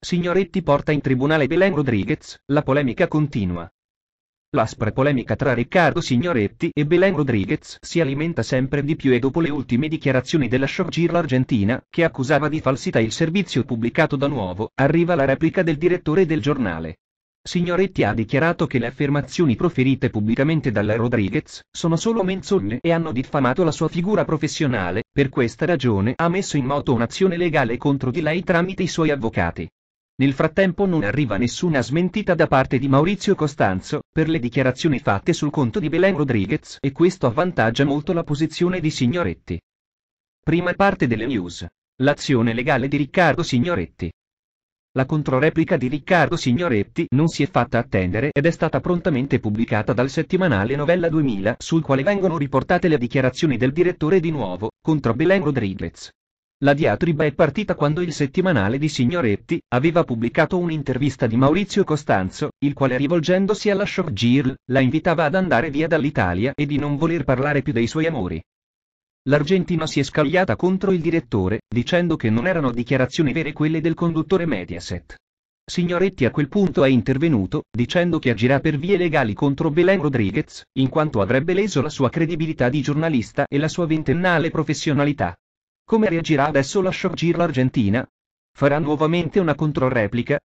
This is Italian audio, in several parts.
Signoretti porta in tribunale Belen Rodriguez, la polemica continua. L'aspra polemica tra Riccardo Signoretti e Belen Rodriguez si alimenta sempre di più e dopo le ultime dichiarazioni della showgirl argentina, che accusava di falsità il servizio pubblicato da nuovo, arriva la replica del direttore del giornale. Signoretti ha dichiarato che le affermazioni proferite pubblicamente dalla Rodriguez sono solo menzogne e hanno diffamato la sua figura professionale, per questa ragione ha messo in moto un'azione legale contro di lei tramite i suoi avvocati. Nel frattempo non arriva nessuna smentita da parte di Maurizio Costanzo, per le dichiarazioni fatte sul conto di Belen Rodriguez e questo avvantaggia molto la posizione di Signoretti. Prima parte delle news. L'azione legale di Riccardo Signoretti. La controreplica di Riccardo Signoretti non si è fatta attendere ed è stata prontamente pubblicata dal settimanale Novella 2000 sul quale vengono riportate le dichiarazioni del direttore di nuovo, contro Belen Rodriguez. La diatriba è partita quando il settimanale di Signoretti aveva pubblicato un'intervista di Maurizio Costanzo, il quale rivolgendosi alla girl, la invitava ad andare via dall'Italia e di non voler parlare più dei suoi amori. L'Argentina si è scagliata contro il direttore, dicendo che non erano dichiarazioni vere quelle del conduttore Mediaset. Signoretti a quel punto è intervenuto, dicendo che agirà per vie legali contro Belen Rodriguez, in quanto avrebbe leso la sua credibilità di giornalista e la sua ventennale professionalità. Come reagirà adesso la shock Shorgir argentina? Farà nuovamente una controreplica?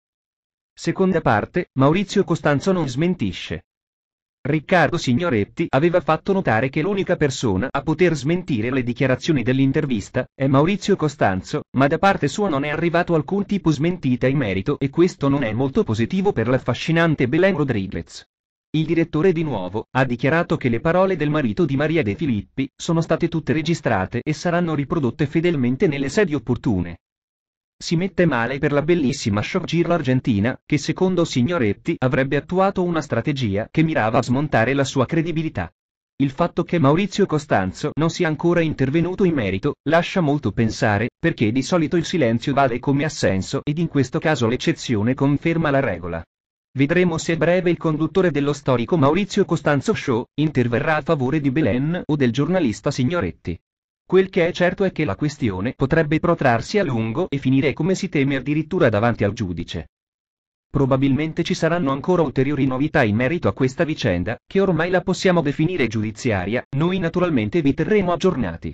Seconda parte, Maurizio Costanzo non smentisce. Riccardo Signoretti aveva fatto notare che l'unica persona a poter smentire le dichiarazioni dell'intervista è Maurizio Costanzo, ma da parte sua non è arrivato alcun tipo smentita in merito e questo non è molto positivo per l'affascinante Belen Rodriguez. Il direttore di nuovo ha dichiarato che le parole del marito di Maria De Filippi sono state tutte registrate e saranno riprodotte fedelmente nelle sedi opportune. Si mette male per la bellissima showgirl argentina, che secondo Signoretti avrebbe attuato una strategia che mirava a smontare la sua credibilità. Il fatto che Maurizio Costanzo non sia ancora intervenuto in merito lascia molto pensare, perché di solito il silenzio vale come assenso ed in questo caso l'eccezione conferma la regola. Vedremo se a breve il conduttore dello storico Maurizio Costanzo Show interverrà a favore di Belen o del giornalista Signoretti. Quel che è certo è che la questione potrebbe protrarsi a lungo e finire come si teme addirittura davanti al giudice. Probabilmente ci saranno ancora ulteriori novità in merito a questa vicenda, che ormai la possiamo definire giudiziaria, noi naturalmente vi terremo aggiornati.